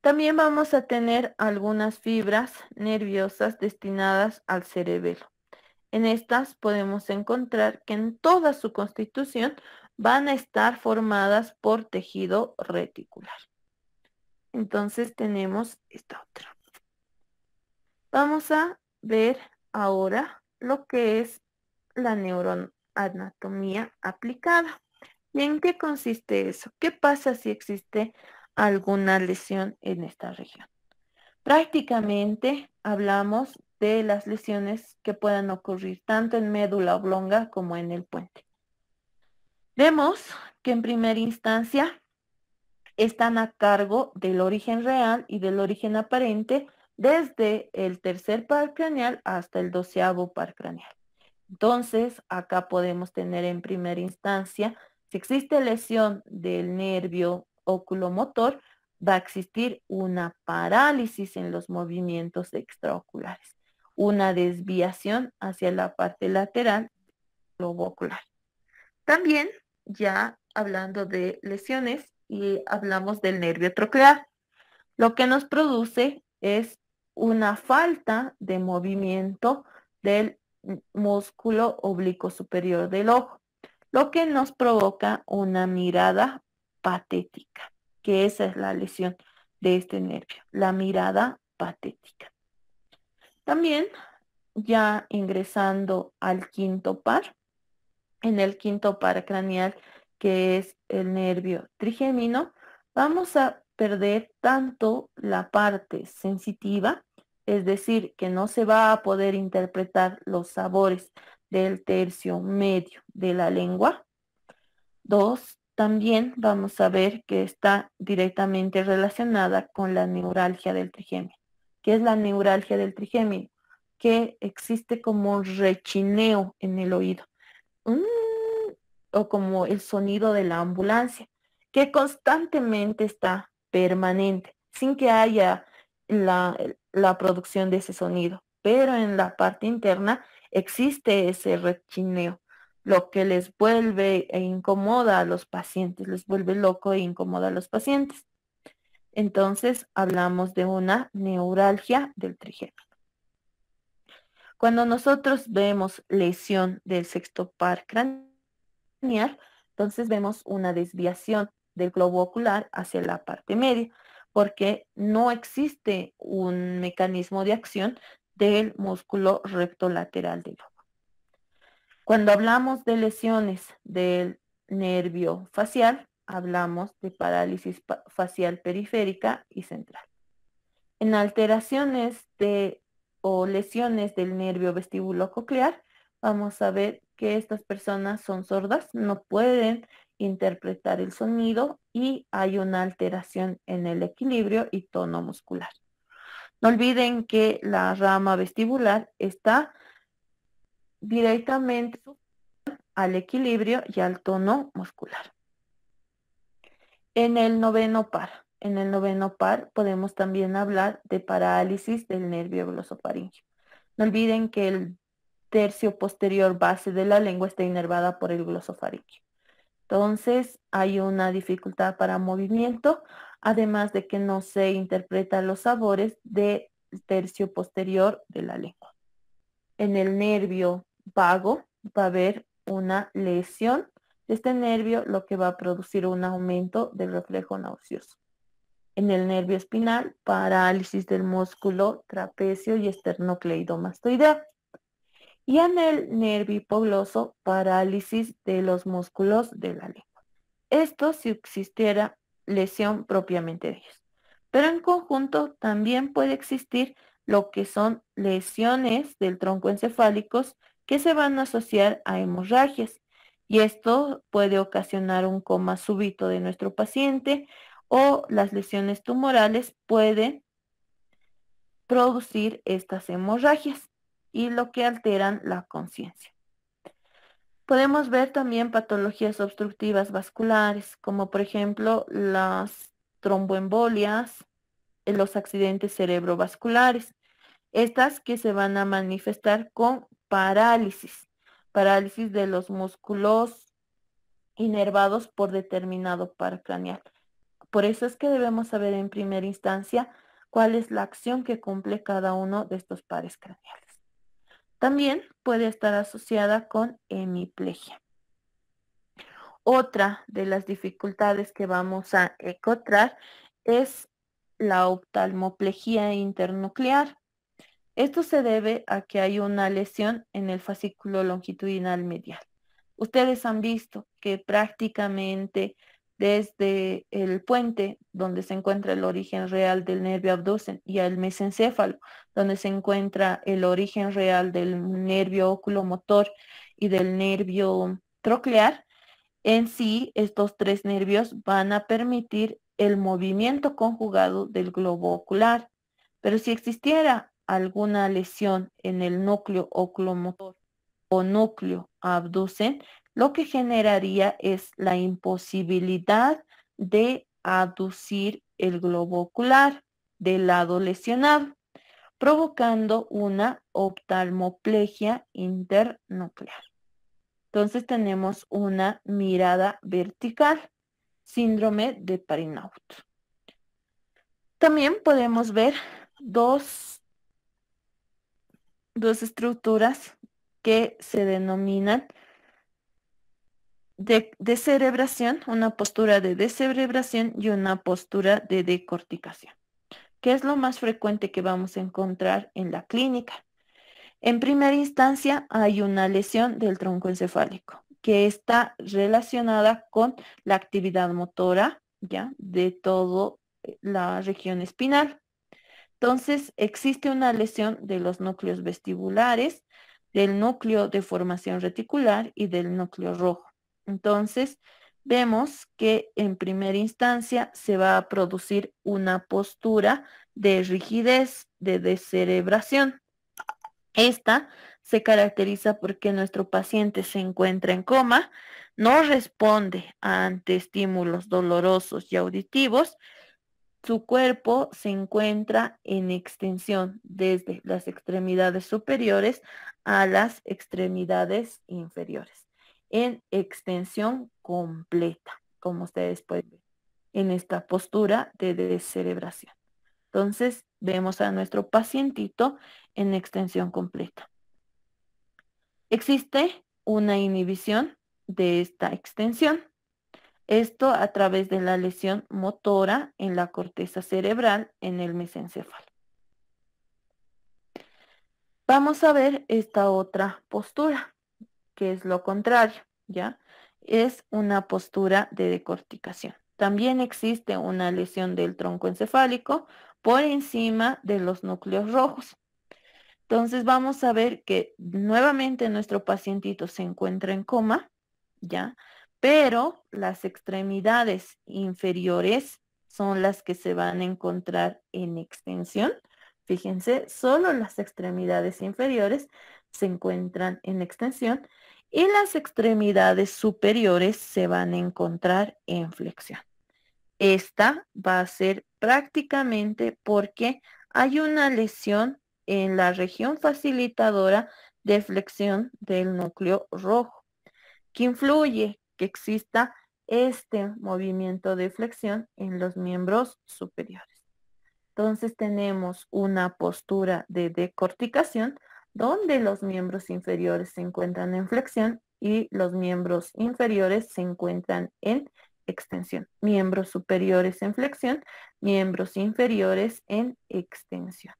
También vamos a tener algunas fibras nerviosas destinadas al cerebelo. En estas podemos encontrar que en toda su constitución van a estar formadas por tejido reticular. Entonces tenemos esta otra. Vamos a ver ahora lo que es la neuroanatomía aplicada. ¿Y en qué consiste eso? ¿Qué pasa si existe alguna lesión en esta región. Prácticamente hablamos de las lesiones que puedan ocurrir tanto en médula oblonga como en el puente. Vemos que en primera instancia están a cargo del origen real y del origen aparente desde el tercer par craneal hasta el doceavo par craneal. Entonces, acá podemos tener en primera instancia, si existe lesión del nervio oculomotor, va a existir una parálisis en los movimientos extraoculares, una desviación hacia la parte lateral globo ocular. También, ya hablando de lesiones, y hablamos del nervio troclear, lo que nos produce es una falta de movimiento del músculo oblicuo superior del ojo, lo que nos provoca una mirada patética, que esa es la lesión de este nervio, la mirada patética. También, ya ingresando al quinto par, en el quinto par craneal, que es el nervio trigémino, vamos a perder tanto la parte sensitiva, es decir, que no se va a poder interpretar los sabores del tercio medio de la lengua. Dos, también vamos a ver que está directamente relacionada con la neuralgia del trigémino. ¿Qué es la neuralgia del trigémino? Que existe como rechineo en el oído o como el sonido de la ambulancia, que constantemente está permanente, sin que haya la, la producción de ese sonido. Pero en la parte interna existe ese rechineo lo que les vuelve e incomoda a los pacientes, les vuelve loco e incomoda a los pacientes. Entonces hablamos de una neuralgia del trigémino. Cuando nosotros vemos lesión del sexto par craneal, entonces vemos una desviación del globo ocular hacia la parte media, porque no existe un mecanismo de acción del músculo rectolateral del ojo. Cuando hablamos de lesiones del nervio facial, hablamos de parálisis facial periférica y central. En alteraciones de o lesiones del nervio vestíbulo coclear, vamos a ver que estas personas son sordas, no pueden interpretar el sonido y hay una alteración en el equilibrio y tono muscular. No olviden que la rama vestibular está directamente al equilibrio y al tono muscular. En el noveno par, en el noveno par podemos también hablar de parálisis del nervio glosofaringio. No olviden que el tercio posterior base de la lengua está inervada por el glosofaringio. Entonces hay una dificultad para movimiento, además de que no se interpretan los sabores del tercio posterior de la lengua. En el nervio vago va a haber una lesión de este nervio, lo que va a producir un aumento del reflejo nauseoso. En el nervio espinal, parálisis del músculo trapecio y esternocleidomastoidea. Y en el nervio hipogloso, parálisis de los músculos de la lengua. Esto si existiera lesión propiamente de ellos. Pero en conjunto también puede existir lo que son lesiones del tronco encefálicos que se van a asociar a hemorragias y esto puede ocasionar un coma súbito de nuestro paciente o las lesiones tumorales pueden producir estas hemorragias y lo que alteran la conciencia. Podemos ver también patologías obstructivas vasculares, como por ejemplo las tromboembolias, los accidentes cerebrovasculares, estas que se van a manifestar con parálisis, parálisis de los músculos inervados por determinado par craneal. Por eso es que debemos saber en primera instancia cuál es la acción que cumple cada uno de estos pares craneales. También puede estar asociada con hemiplegia. Otra de las dificultades que vamos a encontrar es la oftalmoplejía internuclear. Esto se debe a que hay una lesión en el fascículo longitudinal medial. Ustedes han visto que prácticamente desde el puente donde se encuentra el origen real del nervio abducen y el mesencéfalo, donde se encuentra el origen real del nervio oculomotor y del nervio troclear, en sí estos tres nervios van a permitir el movimiento conjugado del globo ocular. Pero si existiera alguna lesión en el núcleo oclomotor o núcleo abducen, lo que generaría es la imposibilidad de aducir el globo ocular del lado lesionado, provocando una oftalmoplegia internuclear. Entonces tenemos una mirada vertical, síndrome de Parinaut. También podemos ver dos dos estructuras que se denominan de, descerebración, una postura de descerebración y una postura de decorticación. que es lo más frecuente que vamos a encontrar en la clínica? En primera instancia hay una lesión del tronco encefálico que está relacionada con la actividad motora ya de toda eh, la región espinal. Entonces, existe una lesión de los núcleos vestibulares, del núcleo de formación reticular y del núcleo rojo. Entonces, vemos que en primera instancia se va a producir una postura de rigidez, de descerebración. Esta se caracteriza porque nuestro paciente se encuentra en coma, no responde ante estímulos dolorosos y auditivos, su cuerpo se encuentra en extensión desde las extremidades superiores a las extremidades inferiores, en extensión completa, como ustedes pueden ver, en esta postura de descerebración. Entonces, vemos a nuestro pacientito en extensión completa. Existe una inhibición de esta extensión esto a través de la lesión motora en la corteza cerebral en el mesencéfalo. Vamos a ver esta otra postura, que es lo contrario, ¿ya? Es una postura de decorticación. También existe una lesión del tronco encefálico por encima de los núcleos rojos. Entonces vamos a ver que nuevamente nuestro pacientito se encuentra en coma, ¿ya? pero las extremidades inferiores son las que se van a encontrar en extensión. Fíjense, solo las extremidades inferiores se encuentran en extensión y las extremidades superiores se van a encontrar en flexión. Esta va a ser prácticamente porque hay una lesión en la región facilitadora de flexión del núcleo rojo que influye que exista este movimiento de flexión en los miembros superiores. Entonces tenemos una postura de decorticación donde los miembros inferiores se encuentran en flexión y los miembros inferiores se encuentran en extensión. Miembros superiores en flexión, miembros inferiores en extensión.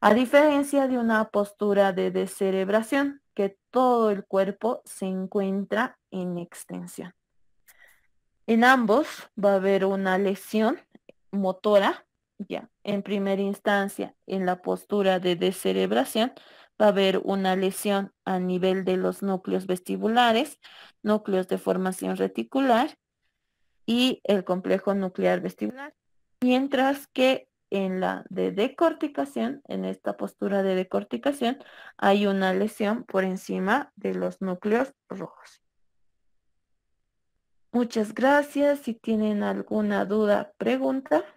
A diferencia de una postura de descerebración, que todo el cuerpo se encuentra en extensión. En ambos va a haber una lesión motora, ya en primera instancia en la postura de descerebración, va a haber una lesión a nivel de los núcleos vestibulares, núcleos de formación reticular y el complejo nuclear vestibular, mientras que en la de decorticación, en esta postura de decorticación, hay una lesión por encima de los núcleos rojos. Muchas gracias. Si tienen alguna duda, pregunta.